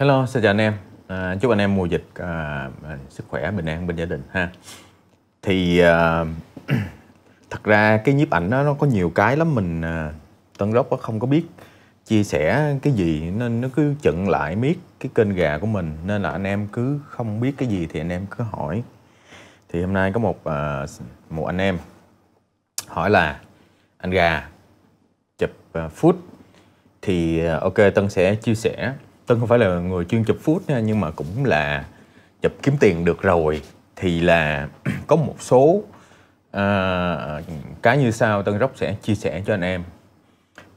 Hello, xin chào anh em. À, chúc anh em mùa dịch à, à sức khỏe, bình an bên gia đình ha. Thì à, thật ra cái nhiếp ảnh đó, nó có nhiều cái lắm mình à, Tân Rốc không có biết chia sẻ cái gì nên nó cứ chặn lại miết cái kênh gà của mình nên là anh em cứ không biết cái gì thì anh em cứ hỏi. Thì hôm nay có một à, một anh em hỏi là anh gà chụp à, food thì à, ok Tân sẽ chia sẻ Tân không phải là người chuyên chụp food nha, nhưng mà cũng là chụp kiếm tiền được rồi thì là có một số à, cái như sau Tân Rốc sẽ chia sẻ cho anh em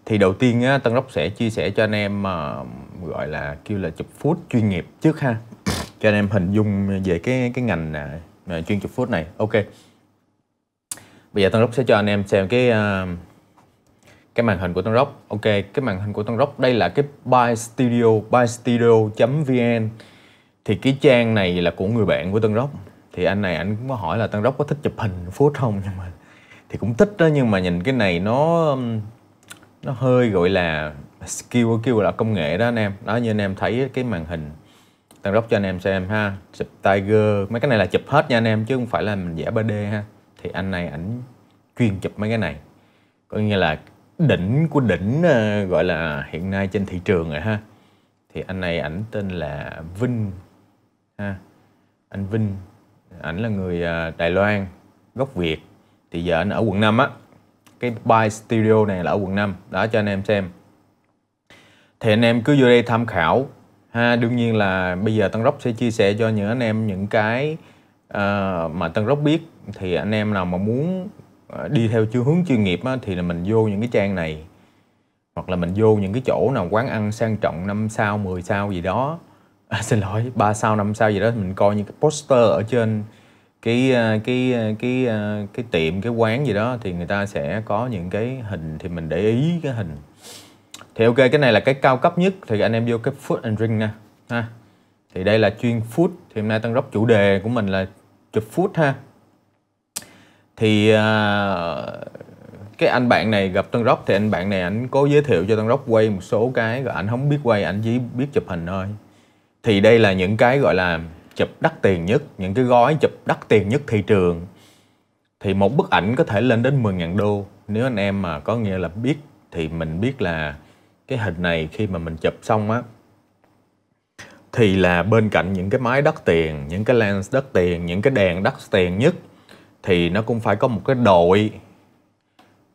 thì đầu tiên á, Tân Rốc sẽ chia sẻ cho anh em à, gọi là kêu là chụp food chuyên nghiệp trước ha cho anh em hình dung về cái cái ngành à, à, chuyên chụp food này ok bây giờ Tân Rốc sẽ cho anh em xem cái à, cái màn hình của Tân Rock ok cái màn hình của Tân Rock đây là cái Buy Studio Buy Studio vn thì cái trang này là của người bạn của Tân Rock thì anh này anh cũng có hỏi là Tân Rock có thích chụp hình phút không nhưng mà thì cũng thích đó nhưng mà nhìn cái này nó um, nó hơi gọi là skill kêu là công nghệ đó anh em đó như anh em thấy cái màn hình Tân Rock cho anh em xem ha chụp Tiger mấy cái này là chụp hết nha anh em chứ không phải là mình vẽ 3D ha thì anh này ảnh chuyên chụp mấy cái này có nghĩa là đỉnh của đỉnh ờ, gọi là hiện nay trên thị trường rồi ha thì anh này ảnh tên là Vinh ha anh Vinh ảnh là người ờ, Đài Loan gốc Việt thì giờ anh ở quận 5 á cái Buy Studio này là ở quận 5 đó cho anh em xem thì anh em cứ vô đây tham khảo ha đương nhiên là bây giờ Tân Rốc sẽ chia sẻ cho những anh em những cái uh, mà Tân Rốc biết thì anh em nào mà muốn Ờ, đi theo chiều hướng chuyên nghiệp á, thì là mình vô những cái trang này hoặc là mình vô những cái chỗ nào quán ăn sang trọng 5 sao 10 sao gì đó à, xin lỗi 3 sao 5 sao gì đó mình coi những cái poster ở trên cái ờ, cái ờ, cái cái, cái tiệm cái quán gì đó thì người ta sẽ có những cái hình thì mình để ý cái hình thì ok cái này là cái cao cấp nhất thì anh em vô cái food and drink nè ha thì đây là chuyên food thì hôm nay tân rốc chủ đề của mình là chụp food ha thì à, cái anh bạn này gặp Tân Rốc thì anh bạn này ảnh có giới thiệu cho Tân Rốc quay một số cái rồi ảnh không biết quay ảnh chỉ biết chụp hình thôi thì đây là những cái gọi là chụp đắt tiền nhất những cái gói chụp đắt tiền nhất thị trường thì một bức ảnh có thể lên đến 10.000 đô nếu anh em mà có nghĩa là biết thì mình biết là cái hình này khi mà mình chụp xong á thì là bên cạnh những cái máy đắt tiền những cái lens đắt tiền những cái đèn đắt tiền nhất thì nó cũng phải có một cái đội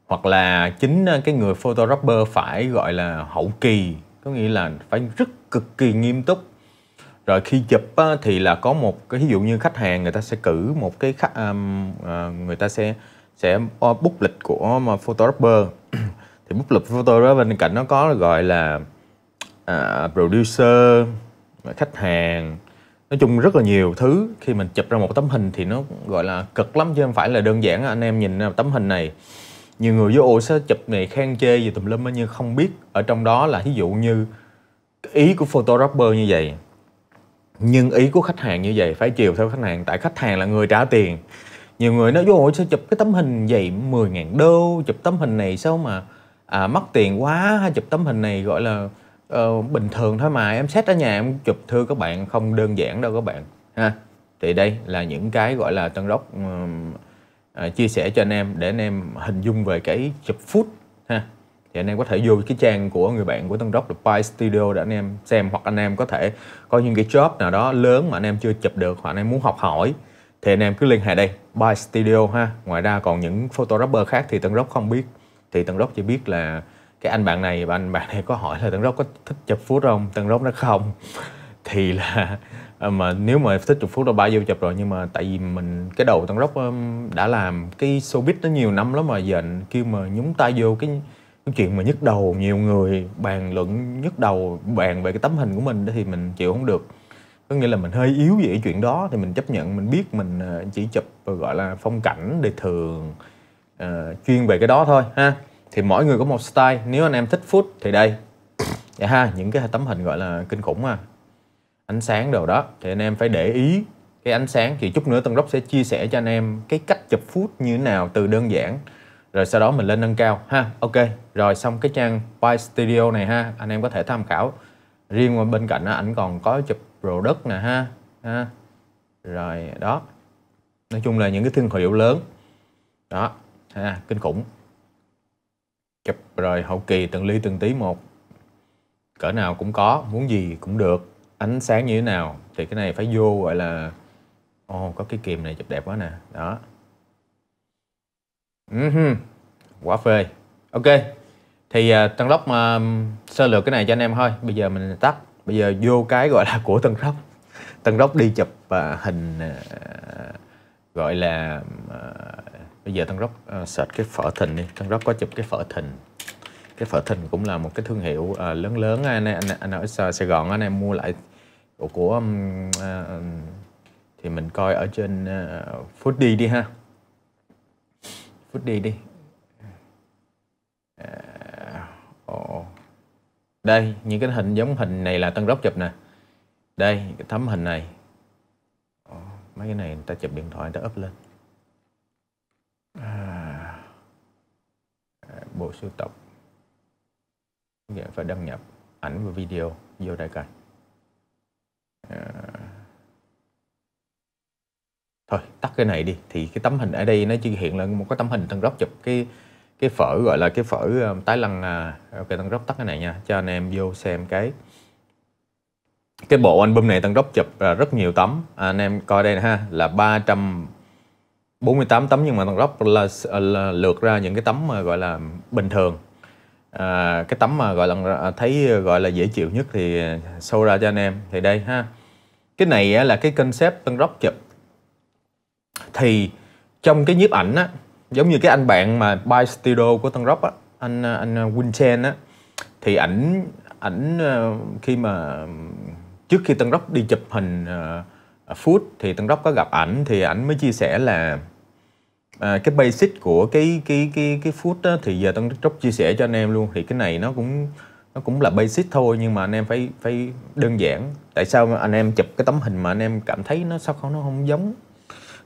hoặc là chính ờ, cái người photographer phải gọi là hậu kỳ có nghĩa là phải rất cực kỳ nghiêm túc rồi khi chụp á, ờ, thì là có một cái ví dụ như khách hàng người ta sẽ cử một cái khách um, uh, người ta sẽ sẽ bút lịch của mà photographer thì bút lịch photographer bên cạnh nó có gọi là uh, producer khách hàng nói chung rất là nhiều thứ khi mình chụp ra một tấm hình thì nó gọi là cực lắm chứ không phải là đơn giản anh em nhìn tấm hình này nhiều người vô ô sẽ chụp này khen chê gì tùm lum nhưng không biết ở trong đó là ví dụ như ý của photographer như vậy nhưng ý của khách hàng như vậy phải chiều theo khách hàng tại khách hàng là người trả tiền nhiều người nói vô sẽ chụp cái tấm hình vậy 10.000 đô chụp tấm hình này sao mà à, mất tiền quá hay chụp tấm hình này gọi là ờ, bình thường thôi mà em xét ở nhà em chụp thư các bạn không đơn giản đâu các bạn ha thì đây là những cái gọi là tân đốc uh, chia sẻ cho anh em để anh em hình dung về cái chụp food ha thì anh em có thể vô cái trang của người bạn của tân đốc là Pi Studio để anh em xem hoặc anh em có thể có những cái job nào đó lớn mà anh em chưa chụp được hoặc anh em muốn học hỏi thì anh em cứ liên hệ đây Pi Studio ha ngoài ra còn những photographer khác thì tân đốc không biết thì tân đốc chỉ biết là cái anh bạn này bạn bạn này có hỏi là tân rốt có thích chụp phút không tân rốt nó không thì là ờ, mà nếu mà thích chụp phút đâu bao nhiêu chụp rồi nhưng mà tại vì mình cái đầu tân rốc đã làm cái showbiz nó nhiều năm lắm mà giờ kêu mà nhúng tay vô cái cái chuyện mà nhức đầu nhiều người bàn luận nhức đầu bàn về cái tấm hình của mình thì mình chịu không được có nghĩa là mình hơi yếu về cái chuyện đó thì mình chấp nhận mình biết mình ờ, chỉ chụp gọi là phong cảnh đời thường uh, chuyên về cái đó thôi ha thì mỗi người có một style nếu anh em thích food thì đây dạ ha những cái tấm hình gọi là kinh khủng à ánh sáng đồ đó thì anh em phải để ý cái ánh sáng thì chút nữa Tân Rock sẽ chia sẻ cho anh em cái cách chụp food như thế nào từ đơn giản rồi sau đó mình lên nâng cao ha ok rồi xong cái trang by Studio này ha anh em có thể tham khảo riêng bên cạnh đó, ảnh còn có chụp product nè ha ha rồi đó nói chung là những cái thương hiệu lớn đó ha kinh khủng chụp rồi hậu kỳ từng ly từng tí một cỡ nào cũng có muốn gì cũng được ánh sáng như thế nào thì cái này phải vô gọi là ồ oh, có cái kìm này chụp đẹp quá nè đó uh -huh. quá phê ok thì uh, tân lóc uh, sơ lược cái này cho anh em thôi bây giờ mình tắt bây giờ vô cái gọi là của tân lóc tân lóc đi chụp uh, hình uh, gọi là uh, bây giờ tân rock uh, ờ, search cái phở thìn đi tân rock có chụp cái phở thìn cái phở thìn cũng là một cái thương hiệu uh, lớn lớn anh em anh, anh ở sài gòn anh em mua lại của, của um, uh, thì mình coi ở trên uh, foodie đi ha foodie đi uh, oh. đây những cái hình giống hình này là tân rock chụp nè đây cái thấm hình này oh, mấy cái này người ta chụp điện thoại người ta up lên bộ sưu tập nghĩa phải đăng nhập ảnh và video vô đây coi à, thôi tắt cái này đi thì cái tấm hình ở đây nó chỉ hiện là một cái tấm hình thằng góc chụp cái cái phở gọi là cái phở ờ, tái lăng à, ok thằng góc tắt cái này nha cho anh em vô xem cái cái bộ album này tăng đốc chụp à, rất nhiều tấm à, anh em coi đây nè ha là 300 48 tấm nhưng mà thằng Rob là, là lượt ra những cái tấm mà gọi là bình thường à, cái tấm mà gọi là thấy gọi là dễ chịu nhất thì show ra cho anh em thì đây ha cái này là cái concept tân rock chụp thì trong cái nhiếp ảnh á giống như cái anh bạn mà by studio của tân rock á anh anh winchen á thì ảnh ảnh ờ, khi mà trước khi tân rock đi chụp hình uh, À, food thì tân rock có gặp ảnh thì ảnh mới chia sẻ là à, cái basic của cái cái cái cái food đó, thì giờ tân rock chia sẻ cho anh em luôn thì cái này nó cũng nó cũng là basic thôi nhưng mà anh em phải phải đơn giản tại sao anh em chụp cái tấm hình mà anh em cảm thấy nó sao không nó không giống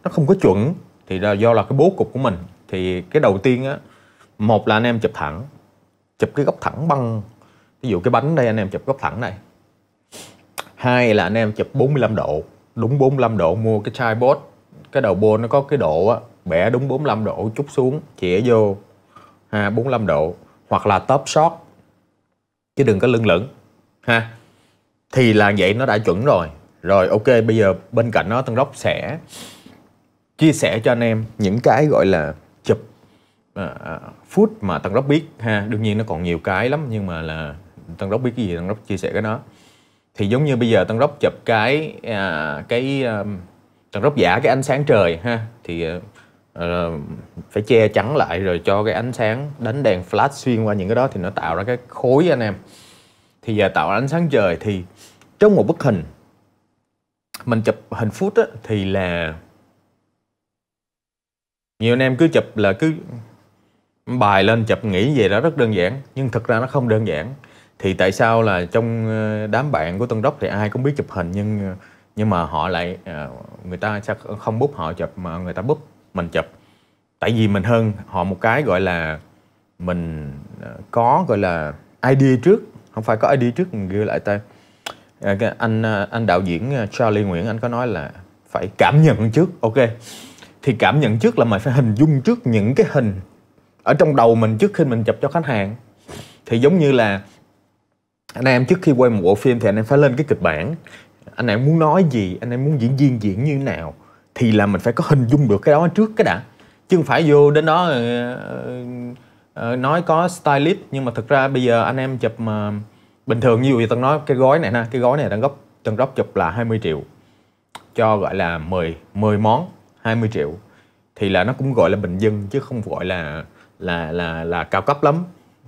nó không có chuẩn thì là do là cái bố cục của mình thì cái đầu tiên á một là anh em chụp thẳng chụp cái góc thẳng băng ví dụ cái bánh đây anh em chụp góc thẳng này hai là anh em chụp 45 độ đúng 45 độ mua cái chai bốt cái đầu bô nó có cái độ á bẻ đúng 45 độ chút xuống chĩa vô ha 45 độ hoặc là top shot chứ đừng có lưng lửng ha thì là vậy nó đã chuẩn rồi rồi ok bây giờ bên cạnh nó tân đốc sẽ chia sẻ cho anh em những cái gọi là chụp à, à food mà tân đốc biết ha đương nhiên nó còn nhiều cái lắm nhưng mà là tân đốc biết cái gì tân đốc chia sẻ cái đó thì giống như bây giờ tân rốc chụp cái à, cái um, tân rốc giả cái ánh sáng trời ha thì uh, phải che chắn lại rồi cho cái ánh sáng đánh đèn flash xuyên qua những cái đó thì nó tạo ra cái khối anh em thì giờ tạo ánh sáng trời thì trong một bức hình mình chụp hình phút á, thì là nhiều anh em cứ chụp là cứ bài lên chụp nghĩ về đó rất đơn giản nhưng thực ra nó không đơn giản thì tại sao là trong ờ, đám bạn của Tân Đốc thì ai cũng biết chụp hình nhưng ờ, nhưng mà họ lại ờ, người ta sẽ không bút họ chụp mà người ta bút mình chụp tại vì mình hơn họ một cái gọi là mình có gọi là ID trước không phải có ID trước mình ghi lại tên anh anh đạo diễn Charlie Nguyễn anh có nói là phải cảm nhận trước ok thì cảm nhận trước là mày phải hình dung trước những cái hình ở trong đầu mình trước khi mình chụp cho khách hàng thì giống như là anh em trước khi quay một bộ phim thì anh em phải lên cái kịch bản anh em muốn nói gì anh em muốn diễn viên diễn như thế nào thì là mình phải có hình dung được cái đó trước cái đã chứ không phải vô đến đó ờ, ờ, ờ, nói có stylist nhưng mà thực ra bây giờ anh em chụp mà bình thường như vậy tân nói cái gói này nè cái gói này đang gốc tân gốc chụp là 20 triệu cho gọi là 10 10 món 20 triệu thì là nó cũng gọi là bình dân chứ không gọi là là là là cao cấp lắm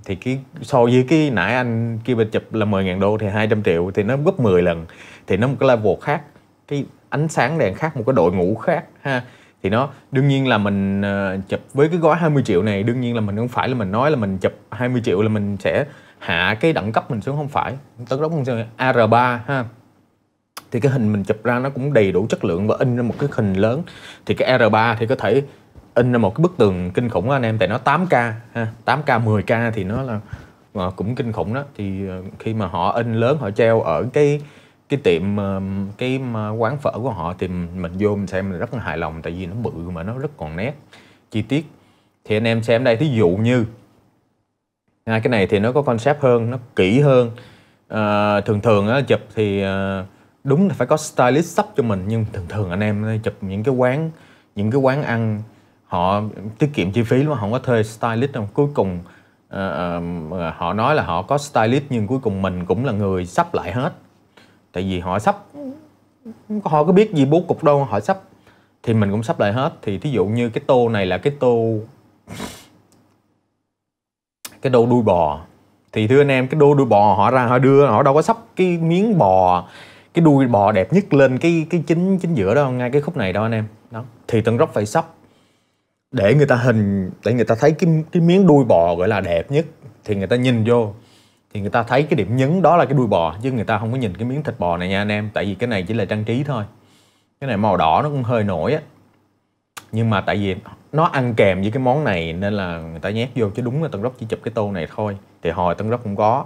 thì cái so với cái nãy anh kia bên chụp là 10.000 đô thì 200 triệu thì nó gấp 10 lần thì nó một cái level khác cái ánh sáng đèn khác một cái đội ngũ khác ha thì nó đương nhiên là mình uh, chụp với cái gói 20 triệu này đương nhiên là mình không phải là mình nói là mình chụp 20 triệu là mình sẽ hạ cái đẳng cấp mình xuống không phải tấn đốc AR3 ha thì cái hình mình chụp ra nó cũng đầy đủ chất lượng và in ra một cái hình lớn thì cái R3 thì có thể in ra một cái bức tường kinh khủng đó anh em tại nó 8k ha 8k 10k thì nó là à, cũng kinh khủng đó thì ờ, khi mà họ in lớn họ treo ở cái cái tiệm ờ, cái quán phở của họ thì mình vô mình xem mình rất là hài lòng tại vì nó bự mà nó rất còn nét chi tiết thì anh em xem đây thí dụ như à, cái này thì nó có concept hơn nó kỹ hơn à, thường thường á, chụp thì à, đúng là phải có stylist sắp cho mình nhưng thường thường anh em chụp những cái quán những cái quán ăn họ tiết kiệm chi phí luôn không có thuê stylist đâu cuối cùng uh, uh, họ nói là họ có stylist nhưng cuối cùng mình cũng là người sắp lại hết tại vì họ sắp họ có biết gì bố cục đâu họ sắp thì mình cũng sắp lại hết thì thí dụ như cái tô này là cái tô cái đô đuôi bò thì thưa anh em cái đô đuôi bò họ ra họ đưa họ đâu có sắp cái miếng bò cái đuôi bò đẹp nhất lên cái cái chính chính giữa đó ngay cái khúc này đâu anh em đó thì tân góc phải sắp để người ta hình để người ta thấy cái cái miếng đuôi bò gọi là đẹp nhất thì người ta nhìn vô thì người ta thấy cái điểm nhấn đó là cái đuôi bò chứ người ta không có nhìn cái miếng thịt bò này nha anh em tại vì cái này chỉ là trang trí thôi cái này màu đỏ nó cũng hơi nổi á nhưng mà tại vì nó ăn kèm với cái món này nên là người ta nhét vô chứ đúng là tân rốc chỉ chụp cái tô này thôi thì hồi tân rốc cũng có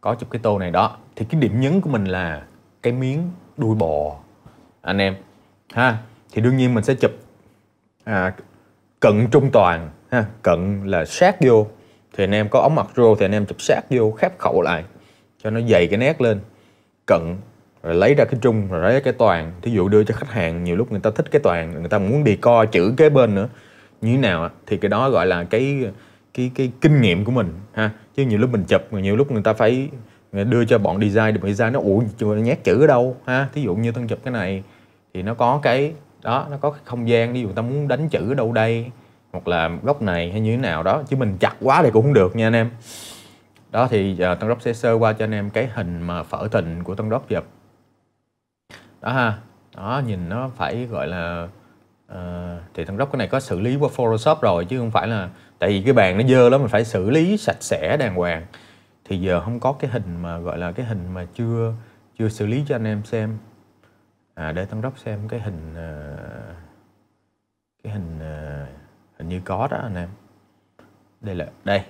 có chụp cái tô này đó thì cái điểm nhấn của mình là cái miếng đuôi bò anh em ha thì đương nhiên mình sẽ chụp à, cận trung toàn ha cận là sát vô thì anh em có ống mặt rô thì anh em chụp sát vô khép khẩu lại cho nó dày cái nét lên cận rồi lấy ra cái trung rồi lấy cái toàn thí dụ đưa cho khách hàng nhiều lúc người ta thích cái toàn người ta muốn đi co chữ kế bên nữa như thế nào thì cái đó gọi là cái cái cái kinh nghiệm của mình ha chứ nhiều lúc mình chụp mà nhiều lúc người ta phải đưa cho bọn design được design nó ủa nhét chữ ở đâu ha thí dụ như tân chụp cái này thì nó có cái đó nó có không gian ví dụ ta muốn đánh chữ ở đâu đây hoặc là góc này hay như thế nào đó chứ mình chặt quá thì cũng không được nha anh em đó thì giờ tân đốc sẽ sơ qua cho anh em cái hình mà phở tình của tân đốc chụp đó ha đó nhìn nó phải gọi là uh, thì tân đốc cái này có xử lý qua photoshop rồi chứ không phải là tại vì cái bàn nó dơ lắm mình phải xử lý sạch sẽ đàng hoàng thì giờ không có cái hình mà gọi là cái hình mà chưa chưa xử lý cho anh em xem à, để tăng đốc xem cái hình ờ, cái hình ờ, hình như có đó anh em đây là đây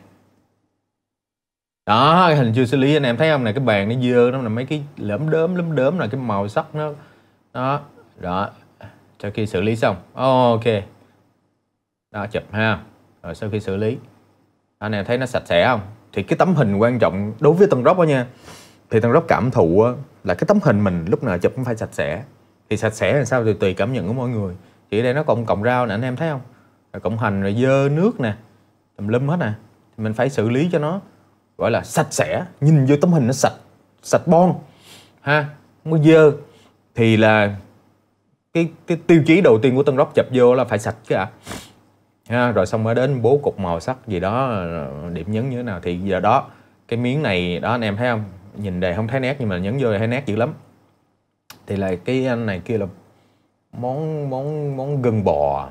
đó cái hình chưa xử lý anh em thấy không này cái bàn nó dơ nó là mấy cái lấm đớm lấm đớm là cái màu sắc nó đó đó sau khi xử lý xong ok đó chụp ha rồi sau khi xử lý anh em thấy nó sạch sẽ không thì cái tấm hình quan trọng đối với tân drop đó nha thì tân drop cảm thụ là cái tấm hình mình lúc nào chụp cũng phải sạch sẽ thì sạch sẽ làm sao thì tùy cảm nhận của mọi người chỉ đây nó cộng cộng rau nè anh em thấy không rồi cộng hành rồi dơ nước nè tùm lum hết nè thì mình phải xử lý cho nó gọi là sạch sẽ nhìn vô tấm hình nó sạch sạch bon ha không có dơ thì là cái, cái tiêu chí đầu tiên của tân rock chụp vô là phải sạch chứ ạ à. ha, rồi xong mới đến bố cục màu sắc gì đó điểm nhấn như thế nào thì giờ đó cái miếng này đó anh em thấy không nhìn đề không thấy nét nhưng mà nhấn vô thì thấy nét dữ lắm thì là cái anh này kia là món món món gân bò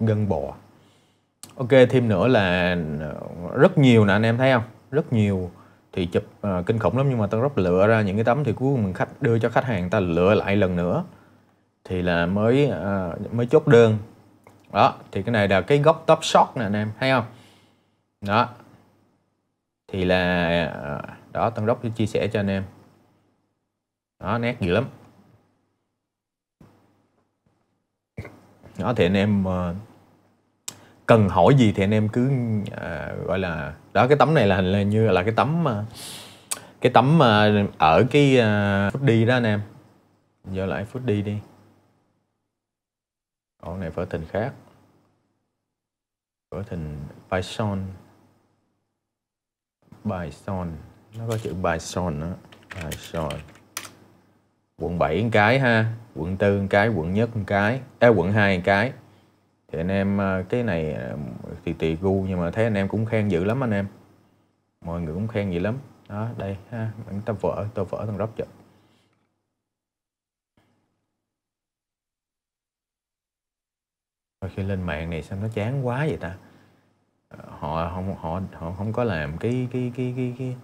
gân bò ok thêm nữa là rất nhiều nè anh em thấy không rất nhiều thì chụp uh, kinh khủng lắm nhưng mà tao rất lựa ra những cái tấm thì cuối cùng khách đưa cho khách hàng ta lựa lại lần nữa thì là mới uh, mới chốt đơn đó thì cái này là cái góc top shot nè anh em thấy không đó thì là uh, đó tân đốc chia sẻ cho anh em đó nét nhiều lắm đó thì anh em ờ, cần hỏi gì thì anh em cứ à, gọi là đó cái tấm này là, hình như là cái tấm ờ, cái tấm ở cái uh, phút đi đó anh em giờ lại phút đi đi còn này phở tình khác phở tình bison bison nó có chữ Bài Bison đó Bison quận 7 một cái ha quận 4 một cái quận nhất một cái à, quận 2 một cái thì anh em à, cái này à, thì tùy gu nhưng mà thấy anh em cũng khen dữ lắm anh em mọi người cũng khen dữ lắm đó đây ha bản tao vỡ tao vỡ thằng róc chợ khi lên mạng này sao nó chán quá vậy ta ờ, họ không họ họ không có làm cái cái cái cái, cái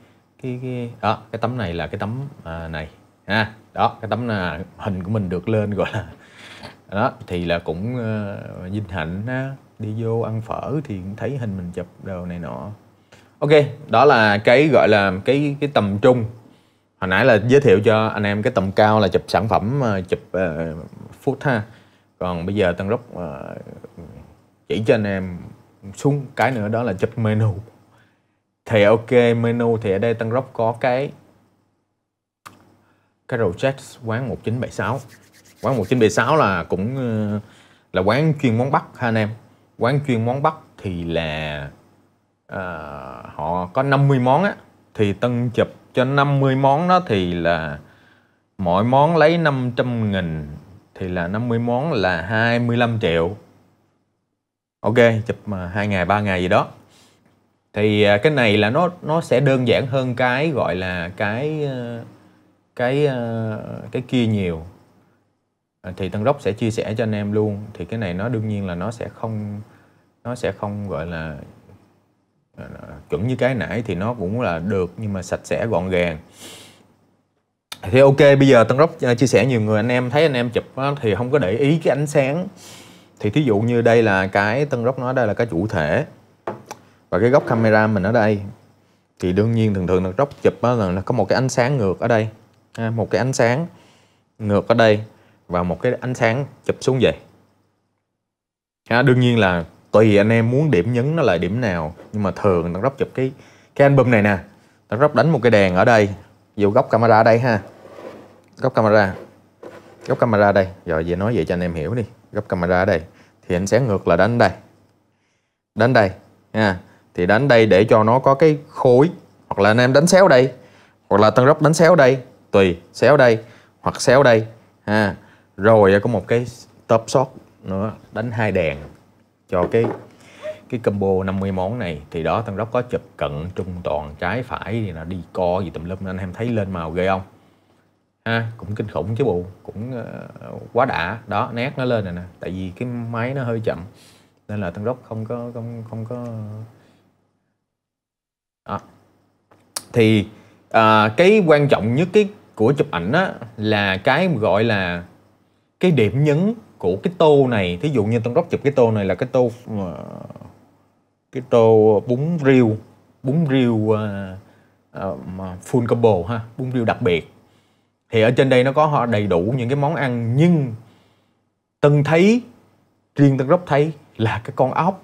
cái cái đó cái tấm này là cái tấm à, này ha đó cái tấm là hình của mình được lên gọi là đó thì là cũng uh, vinh hạnh ha. đi vô ăn phở thì cũng thấy hình mình chụp đồ này nọ ok đó là cái gọi là cái cái tầm trung hồi nãy là giới thiệu cho anh em cái tầm cao là chụp sản phẩm ờ, chụp uh, food ha còn bây giờ tân rốc uh, chỉ cho anh em xuống cái nữa đó là chụp menu thì ok menu thì ở đây Tân Rốc có cái cái rầu Jacks quán 1976 quán 1976 là cũng ờ, là quán chuyên món Bắc ha anh em quán chuyên món Bắc thì là uh, họ có 50 món á thì Tân chụp cho 50 món đó thì là mỗi món lấy 500 nghìn thì là 50 món là 25 triệu ok chụp mà ờ, 2 ngày 3 ngày gì đó thì à, cái này là nó nó sẽ đơn giản hơn cái gọi là cái ờ, cái ờ, cái kia nhiều à, thì tân đốc sẽ chia sẻ cho anh em luôn thì cái này nó đương nhiên là nó sẽ không nó sẽ không gọi là à, chuẩn như cái nãy thì nó cũng là được nhưng mà sạch sẽ gọn gàng thì ok bây giờ tân đốc chia sẻ nhiều người anh em thấy anh em chụp thì không có để ý cái ánh sáng thì thí dụ như đây là cái tân đốc nói đây là cái chủ thể và cái góc camera mình ở đây thì đương nhiên thường thường là góc chụp là nó có một cái ánh sáng ngược ở đây một cái ánh sáng ngược ở đây và một cái ánh sáng chụp xuống vậy ha, đương nhiên là tùy anh em muốn điểm nhấn nó là điểm nào nhưng mà thường nó góc chụp cái cái album này nè nó góc đánh một cái đèn ở đây dù góc camera ở đây ha góc camera góc camera đây rồi về nói vậy cho anh em hiểu đi góc camera ở đây thì ánh sáng ngược là đánh đây đánh đây ha thì đánh đây để cho nó có cái khối hoặc là anh em đánh xéo đây hoặc là tân rốc đánh xéo đây tùy xéo đây hoặc xéo đây ha rồi à, có một cái top shot nữa đánh hai đèn cho cái cái combo 50 món này thì đó tân Rock có chụp cận trung toàn trái phải thì là đi co gì tùm lum anh em thấy lên màu ghê không ha cũng kinh khủng chứ bộ cũng uh, quá đã đó nét nó lên rồi nè tại vì cái máy nó hơi chậm nên là tân Rock không có không không có à. thì à, cái quan trọng nhất cái của chụp ảnh á là cái gọi là cái điểm nhấn của cái tô này thí dụ như tân đốc chụp cái tô này là cái tô ờ, cái tô bún riêu bún riêu uh, uh, full combo ha bún riêu đặc biệt thì ở trên đây nó có họ đầy đủ những cái món ăn nhưng tân thấy riêng tân đốc thấy là cái con ốc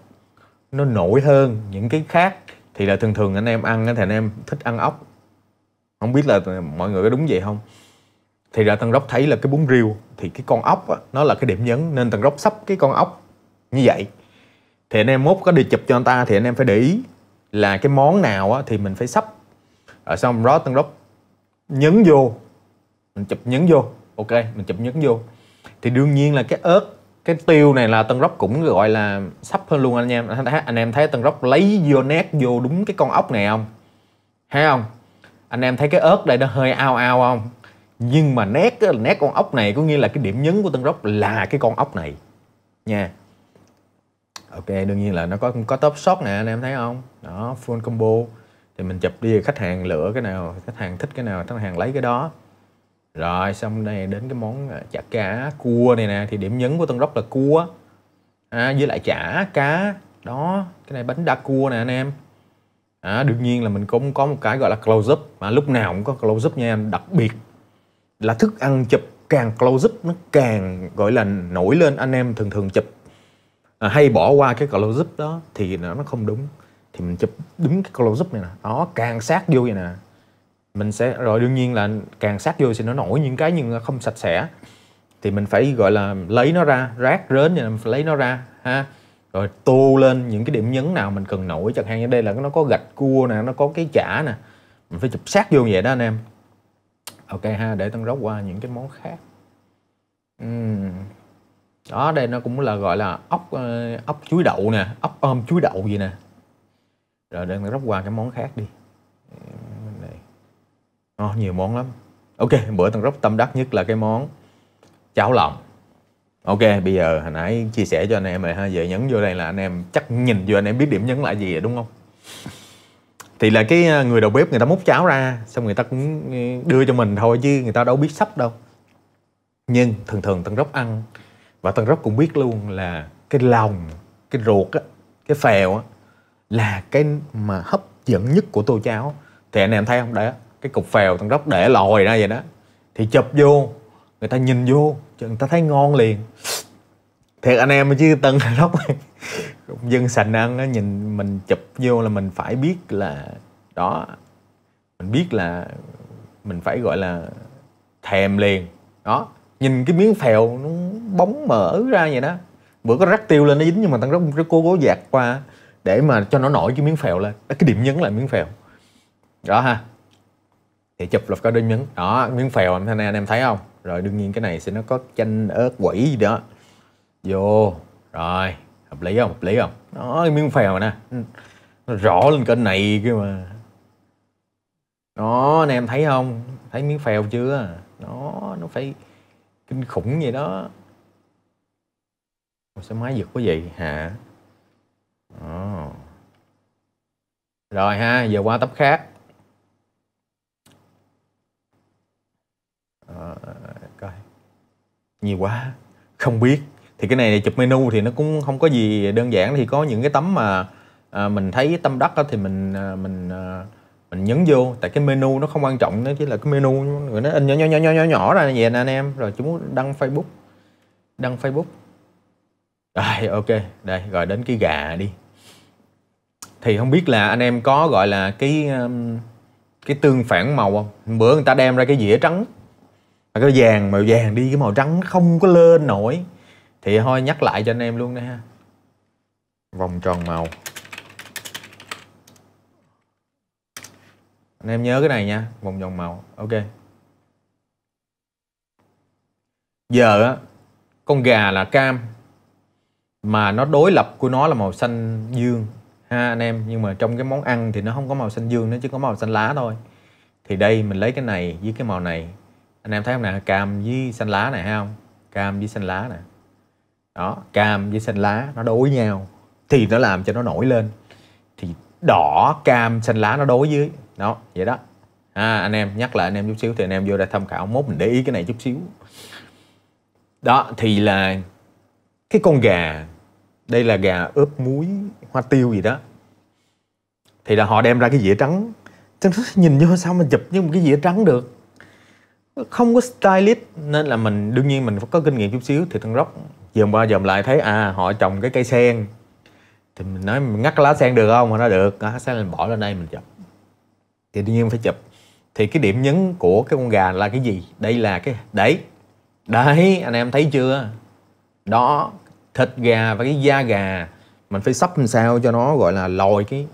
nó nổi hơn những cái khác thì là thường thường anh em ăn thì anh em thích ăn ốc không biết là mọi người có đúng vậy không thì ra tăng rốc thấy là cái bún riêu thì cái con ốc á, nó là cái điểm nhấn nên tăng rốc sắp cái con ốc như vậy thì anh em mốt có đi chụp cho anh ta thì anh em phải để ý là cái món nào á, thì mình phải sắp ở xong đó tăng rốc nhấn vô mình chụp nhấn vô ok mình chụp nhấn vô thì đương nhiên là cái ớt cái tiêu này là Tân Rock cũng gọi là sắp hơn luôn anh em anh em thấy Tân Rock lấy Yonet vô đúng cái con ốc này không thấy không anh em thấy cái ớt đây nó hơi ao ao không nhưng mà nét nét con ốc này có nghĩa là cái điểm nhấn của Tân Rock là cái con ốc này nha ok đương nhiên là nó có có top shot nè anh em thấy không đó full combo thì mình chụp đi khách hàng lựa cái nào khách hàng thích cái nào khách hàng lấy cái đó rồi xong đây đến cái món ờ, chả cá cua này nè thì điểm nhấn của tân đốc là cua à, với lại chả cá đó cái này bánh đa cua nè anh em à, đương nhiên là mình cũng có một cái gọi là close up mà lúc nào cũng có close up nha em đặc biệt là thức ăn chụp càng close up nó càng gọi là nổi lên anh em thường thường chụp à, hay bỏ qua cái close up đó thì nó không đúng thì mình chụp đúng cái close up này nè đó càng sát vô vậy nè mình sẽ rồi đương nhiên là càng sát vô thì nó nổi những cái nhưng không sạch sẽ thì mình phải gọi là lấy nó ra rác rến thì mình phải lấy nó ra ha rồi tô lên những cái điểm nhấn nào mình cần nổi chẳng hạn như đây là nó có gạch cua nè nó có cái chả nè mình phải chụp sát vô vậy đó anh em ok ha để tân rốc qua những cái món khác uhm. đó đây nó cũng là gọi là ốc ờ, ốc chuối đậu nè ốc ôm chuối đậu gì nè rồi để tân rốc qua cái món khác đi oh, nhiều món lắm ok bữa tân rốc tâm đắc nhất là cái món cháo lòng ok bây giờ hồi nãy chia sẻ cho anh em rồi ha giờ nhấn vô đây là anh em chắc nhìn vô anh em biết điểm nhấn là gì rồi đúng không thì là cái ờ, người đầu bếp người ta múc cháo ra xong người ta cũng ờ, đưa cho mình thôi chứ người ta đâu biết sắp đâu nhưng thường thường tân rốc ăn và tân rốc cũng biết luôn là cái lòng cái ruột á cái phèo á là cái mà hấp dẫn nhất của tô cháo thì anh em thấy không đấy cái cục phèo thằng đốc để lòi ra vậy đó thì chụp vô người ta nhìn vô cho người ta thấy ngon liền thiệt anh em chứ tân đốc dân sành ăn á nhìn mình chụp vô là mình phải biết là đó mình biết là mình phải gọi là thèm liền đó nhìn cái miếng phèo nó bóng mở ra vậy đó bữa có rắc tiêu lên nó dính nhưng mà thằng đốc rất cố cố dạt qua để mà cho nó nổi cái miếng phèo lên cái điểm nhấn là miếng phèo đó ha thì chụp là có đến miếng đó miếng phèo em anh em thấy không rồi đương nhiên cái này sẽ nó có chanh ớt quỷ gì đó vô rồi hợp lý không hợp lý không đó miếng phèo nè ừ. nó rõ lên kênh này kia mà đó anh em thấy không thấy miếng phèo chưa nó nó phải kinh khủng vậy đó Ủa, sao máy giật quá vậy hả đó. rồi ha giờ qua tấm khác nhiều quá không biết thì cái này chụp menu thì nó cũng không có gì đơn giản thì có những cái tấm mà à, mình thấy tâm đắc đó, thì mình à, mình à, mình nhấn vô tại cái menu nó không quan trọng nó chỉ là cái menu người nó in nhỏ nhỏ nhỏ nhỏ nhỏ nhỏ ra như vậy nè anh em rồi chúng đăng facebook đăng facebook rồi ok đây rồi đến cái gà đi thì không biết là anh em có gọi là cái cái tương phản màu không bữa người ta đem ra cái dĩa trắng mà cái vàng màu vàng đi cái màu trắng không có lên nổi thì thôi nhắc lại cho anh em luôn đây ha vòng tròn màu anh em nhớ cái này nha vòng tròn màu ok giờ á con gà là cam mà nó đối lập của nó là màu xanh dương ha anh em nhưng mà trong cái món ăn thì nó không có màu xanh dương nó chỉ có màu xanh lá thôi thì đây mình lấy cái này với cái màu này anh em thấy không nè cam với xanh lá này không cam với xanh lá nè đó cam với xanh lá nó đối nhau thì nó làm cho nó nổi lên thì đỏ cam xanh lá nó đối với đó vậy đó à, anh em nhắc lại anh em chút xíu thì anh em vô đây tham khảo mốt mình để ý cái này chút xíu đó thì là cái con gà đây là gà ướp muối hoa tiêu gì đó thì là họ đem ra cái dĩa trắng Chứ nhìn vô sao mà chụp như một cái dĩa trắng được không có stylist nên là mình đương nhiên mình có kinh nghiệm chút xíu thì thằng rock dòm qua dòm lại thấy à họ trồng cái cây sen thì mình nói mình ngắt lá sen được không mà nó được à, sen mình bỏ lên đây mình chụp thì đương nhiên phải chụp thì cái điểm nhấn của cái con gà là cái gì đây là cái đấy đấy anh em thấy chưa đó thịt gà và cái da gà mình phải sắp làm sao cho nó gọi là lòi cái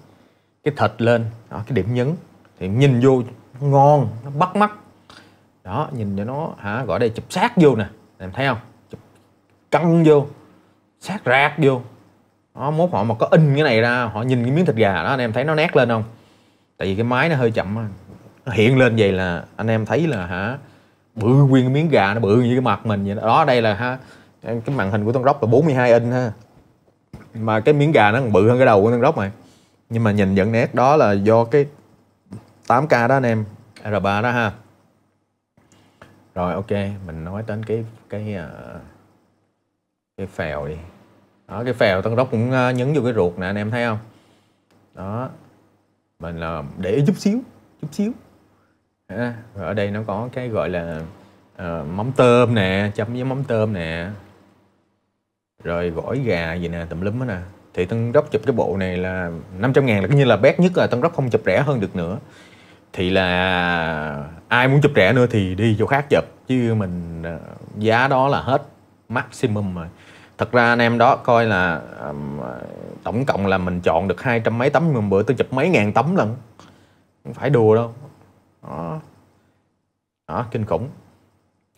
cái thịt lên đó, cái điểm nhấn thì nhìn vô ngon nó bắt mắt đó nhìn cho nó hả gọi đây chụp sát vô nè em thấy không chụp căng vô sát rạc vô đó, mốt họ mà có in cái này ra họ nhìn cái miếng thịt gà đó anh em thấy nó nét lên không tại vì cái máy nó hơi chậm nó hiện lên vậy là anh em thấy là hả bự nguyên cái miếng gà nó bự như cái mặt mình vậy đó, đây là ha cái màn hình của tân rốc là 42 inch ha mà cái miếng gà nó còn bự hơn cái đầu của tân rốc mà nhưng mà nhìn vẫn nét đó là do cái 8k đó anh em r3 đó ha rồi ok mình nói đến cái cái ờ, cái phèo đi đó cái phèo tân đốc cũng ờ, nhấn vô cái ruột nè anh em thấy không đó mình là ờ, để ý chút xíu chút xíu à, rồi ở đây nó có cái gọi là uh, mắm tôm nè chấm với mắm tôm nè rồi gỏi gà gì nè tùm lum nè thì tân đốc chụp cái bộ này là 500 ngàn là coi như là bét nhất là tân đốc không chụp rẻ hơn được nữa thì là ai muốn chụp rẻ nữa thì đi chỗ khác chụp chứ mình ờ, giá đó là hết maximum rồi thật ra anh em đó coi là um, tổng cộng là mình chọn được hai trăm mấy tấm nhưng mà bữa tôi chụp mấy ngàn tấm lần không phải đùa đâu đó, đó kinh khủng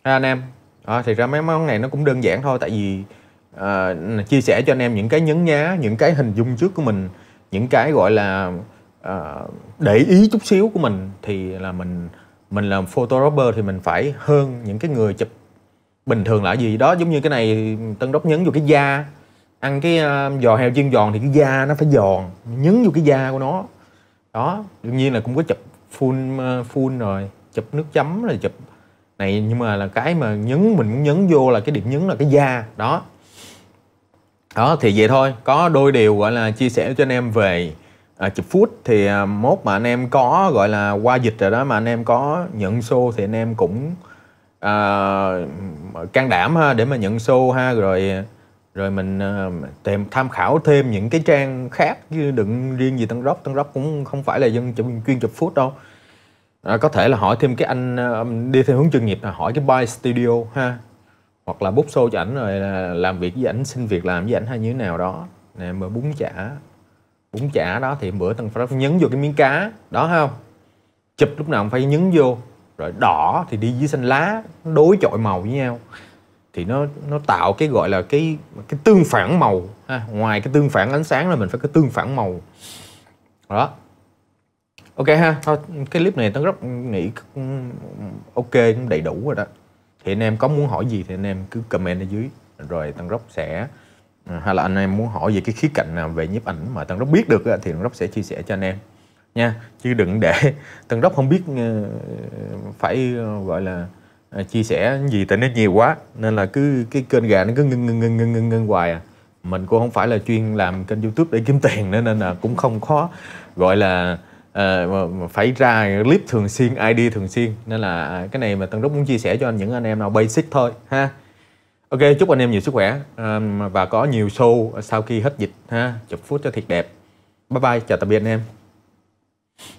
ha anh em đó, thì ra mấy món này nó cũng đơn giản thôi tại vì uh, chia sẻ cho anh em những cái nhấn nhá những cái hình dung trước của mình những cái gọi là uh, để ý chút xíu của mình thì là mình mình làm photo photographer thì mình phải hơn những cái người chụp bình thường là gì đó giống như cái này tân đốc nhấn vô cái da ăn cái à, giò heo chiên giòn thì cái da nó phải giòn nhấn vô cái da của nó đó đương nhiên là cũng có chụp full à, full rồi chụp nước chấm rồi chụp này nhưng mà là cái mà nhấn mình muốn nhấn vô là cái điểm nhấn là cái da đó đó thì vậy thôi có đôi điều gọi là chia sẻ cho anh em về à, chụp food thì à, mốt mà anh em có gọi là qua dịch rồi đó mà anh em có nhận xô thì anh em cũng à, can đảm ha để mà nhận xô ha rồi rồi mình à, tìm tham khảo thêm những cái trang khác chứ đừng riêng gì tân rốc tân rốc cũng không phải là dân chụp, chuyên chụp food đâu à, có thể là hỏi thêm cái anh à, đi theo hướng chuyên nghiệp là hỏi cái buy studio ha hoặc là bút show cho ảnh rồi làm việc với ảnh xin việc làm với ảnh hay như thế nào đó nè mà bún chả bún chả đó thì bữa tân phải nhấn vô cái miếng cá đó không chụp lúc nào cũng phải nhấn vô rồi đỏ thì đi dưới xanh lá đối chọi màu với nhau thì nó nó tạo cái gọi là cái cái tương phản màu ha. ngoài cái tương phản ánh sáng là mình phải có tương phản màu đó ok ha thôi cái clip này tân rất nghĩ ok cũng đầy đủ rồi đó thì anh em có muốn hỏi gì thì anh em cứ comment ở dưới rồi tân rốc sẽ À, hay là anh em muốn hỏi về cái khía cạnh nào về nhiếp ảnh mà Tân Rốc biết được thì Tân Rốc sẽ chia sẻ cho anh em nha chứ đừng để Tân Rốc không biết ờ, phải ờ, gọi là ờ, chia sẻ gì tại nó nhiều quá nên là cứ cái kênh gà nó cứ ngưng ngưng ngưng ngưng ngưng, ngưng hoài à mình cũng không phải là chuyên làm kênh youtube để kiếm tiền nữa nên là cũng không khó gọi là uh, phải ra clip thường xuyên id thường xuyên nên là à, cái này mà tân đúc muốn chia sẻ cho anh những anh em nào basic thôi ha Ok, chúc anh em nhiều sức khỏe và có nhiều show sau khi hết dịch ha, chụp phút cho thiệt đẹp. Bye bye, chào tạm biệt anh em.